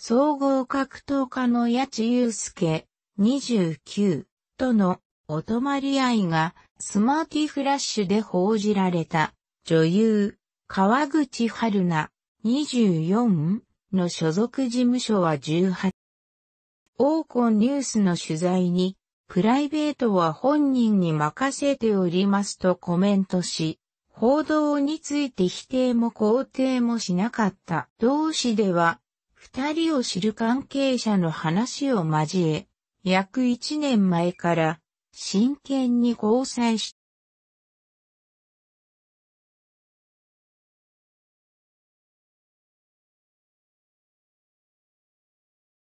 総合格闘家の八千祐介、29、とのお泊まり合いがスマーティフラッシュで報じられた女優、川口春奈、24の所属事務所は18。オーコンニュースの取材に、プライベートは本人に任せておりますとコメントし、報道について否定も肯定もしなかった。同志では、二人を知る関係者の話を交え、約一年前から真剣に交際し